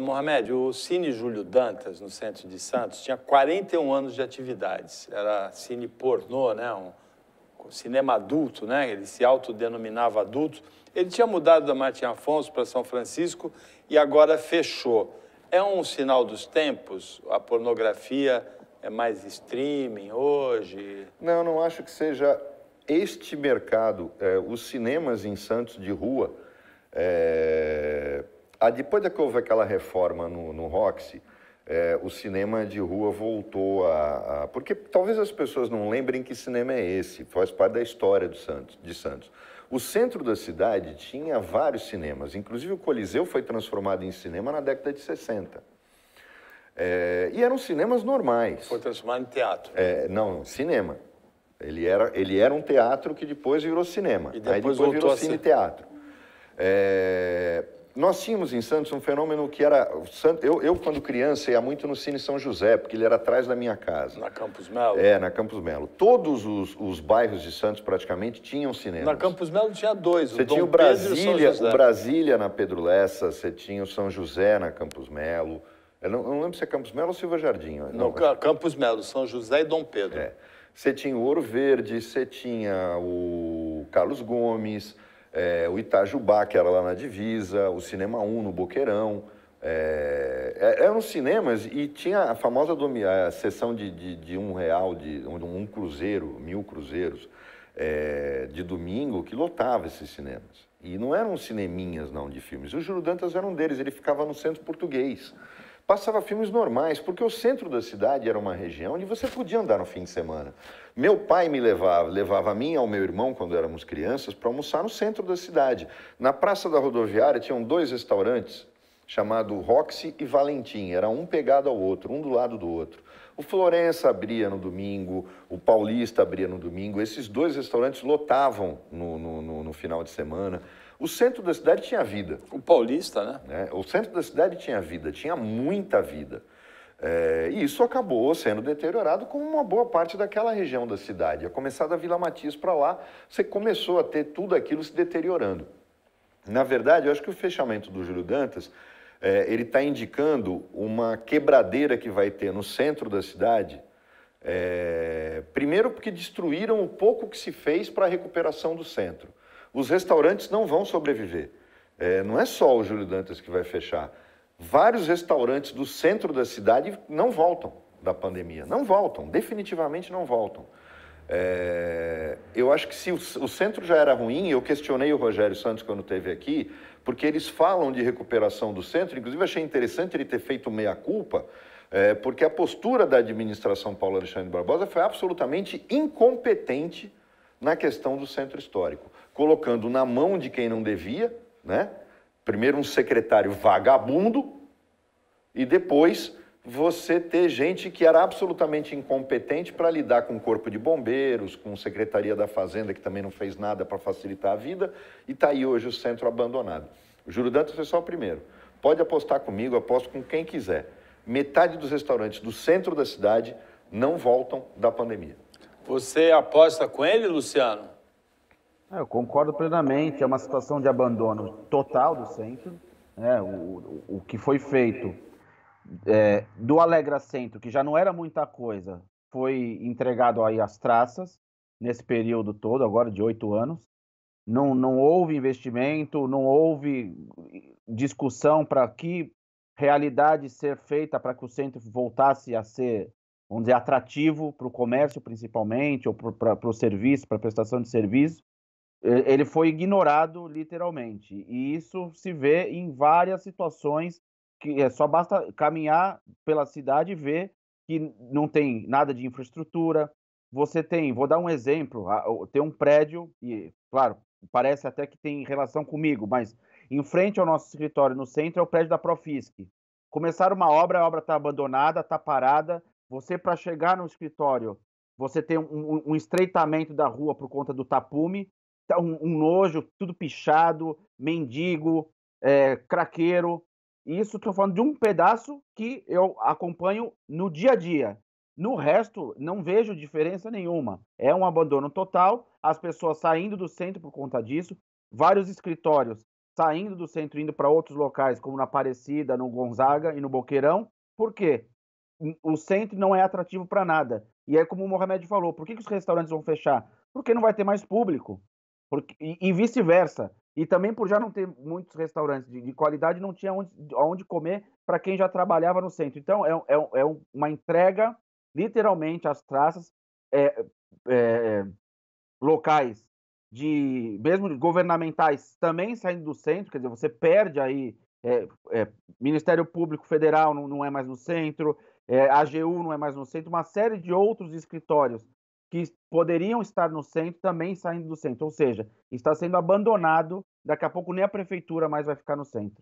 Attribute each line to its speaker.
Speaker 1: Mohamed, o Cine Júlio Dantas, no centro de Santos, tinha 41 anos de atividades. Era cine pornô, né? Um cinema adulto, né? Ele se autodenominava adulto. Ele tinha mudado da Martim Afonso para São Francisco e agora fechou. É um sinal dos tempos? A pornografia é mais streaming hoje? Não, não acho que seja este mercado. É, os cinemas em Santos de rua. É ah, depois que houve aquela reforma no, no Roxy, é, o cinema de rua voltou a, a, Porque talvez as pessoas não lembrem que cinema é esse, faz parte da história do Santos, de Santos. O centro da cidade tinha vários cinemas, inclusive o Coliseu foi transformado em cinema na década de 60. É, e eram cinemas normais. Foi transformado em teatro? É, não, cinema. Ele era, ele era um teatro que depois virou cinema. E depois, Aí depois virou cine-teatro. É, nós tínhamos em Santos um fenômeno que era. Eu, eu, quando criança, ia muito no Cine São José, porque ele era atrás da minha casa. Na Campos Melo? É, na Campos Melo. Todos os, os bairros de Santos praticamente tinham cinema. Na Campos Melo tinha dois: você o tinha Dom o Brasília, o, Brasília na Pedro Lessa, você tinha o São José na Campos Melo. Eu não, eu não lembro se é Campos Melo ou Silva Jardim. Não, não mas... Campos Melo, São José e Dom Pedro. É. Você tinha o Ouro Verde, você tinha o Carlos Gomes é, o Itajubá, que era lá na divisa, o Cinema 1 no Boqueirão. É, é, eram cinemas e tinha a famosa domia, a sessão de, de, de, um real, de um, um cruzeiro, mil cruzeiros, é, de domingo que lotava esses cinemas. E não eram cineminhas, não, de filmes. O Juro Dantas era um deles, ele ficava no centro português passava filmes normais, porque o centro da cidade era uma região onde você podia andar no fim de semana. Meu pai me levava, levava a mim e ao meu irmão, quando éramos crianças, para almoçar no centro da cidade. Na Praça da Rodoviária tinham dois restaurantes chamado Roxy e Valentim. Era um pegado ao outro, um do lado do outro. O Florença abria no domingo, o Paulista abria no domingo. Esses dois restaurantes lotavam no, no, no, no final de semana. O centro da cidade tinha vida. O Paulista, né? É, o centro da cidade tinha vida, tinha muita vida. É, e isso acabou sendo deteriorado com uma boa parte daquela região da cidade. A começar da Vila Matias para lá, você começou a ter tudo aquilo se deteriorando. Na verdade, eu acho que o fechamento do Júlio Dantas é, ele está indicando uma quebradeira que vai ter no centro da cidade. É, primeiro, porque destruíram o pouco que se fez para a recuperação do centro. Os restaurantes não vão sobreviver. É, não é só o Júlio Dantas que vai fechar. Vários restaurantes do centro da cidade não voltam da pandemia. Não voltam, definitivamente não voltam. É, eu acho que se o, o, centro já era ruim, eu questionei o Rogério Santos quando esteve aqui, porque eles falam de recuperação do centro, inclusive achei interessante ele ter feito meia-culpa, é, porque a postura da administração Paulo Alexandre Barbosa foi absolutamente incompetente na questão do centro histórico, colocando na mão de quem não devia, né? primeiro um secretário vagabundo e depois você ter gente que era absolutamente incompetente para lidar com o corpo de bombeiros, com a Secretaria da Fazenda, que também não fez nada para facilitar a vida, e está aí hoje o centro abandonado. O Juro Dantas foi só o primeiro. Pode apostar comigo, aposto com quem quiser. Metade dos restaurantes do centro da cidade não voltam da pandemia. Você aposta com ele, Luciano? É,
Speaker 2: eu concordo plenamente. É uma situação de abandono total do centro. É, o, o, o que foi feito é, do Alegra Centro, que já não era muita coisa, foi entregado aí as traças nesse período todo, agora de oito anos. Não, não houve investimento, não houve discussão para que realidade ser feita para que o centro voltasse a ser, vamos dizer, atrativo para o comércio principalmente, ou para o serviço, para a prestação de serviço. Ele foi ignorado literalmente. E isso se vê em várias situações que é só basta caminhar pela cidade e ver que não tem nada de infraestrutura. Você tem, vou dar um exemplo, tem um prédio e, claro, parece até que tem relação comigo, mas em frente ao nosso escritório no centro é o prédio da Profisc. Começaram uma obra, a obra está abandonada, está parada. Você para chegar no escritório, você tem um, um estreitamento da rua por conta do tapume, tá um, um nojo, tudo pichado, mendigo, é, craqueiro, e isso estou falando de um pedaço que eu acompanho no dia a dia. No resto, não vejo diferença nenhuma. É um abandono total, as pessoas saindo do centro por conta disso, vários escritórios saindo do centro indo para outros locais, como na Aparecida, no Gonzaga e no Boqueirão. Por quê? O centro não é atrativo para nada. E é como o Mohamed falou, por que, que os restaurantes vão fechar? Porque não vai ter mais público. Porque, e, e vice-versa. E também por já não ter muitos restaurantes de, de qualidade, não tinha onde, onde comer para quem já trabalhava no centro. Então, é, é, é uma entrega, literalmente, às traças é, é locais, de mesmo governamentais, também saindo do centro. Quer dizer, você perde aí. É, é, Ministério Público Federal não, não é mais no centro, é, AGU não é mais no centro, uma série de outros escritórios que poderiam estar no centro também saindo do centro, ou seja, está sendo abandonado. Daqui a pouco nem a prefeitura mais vai ficar no centro.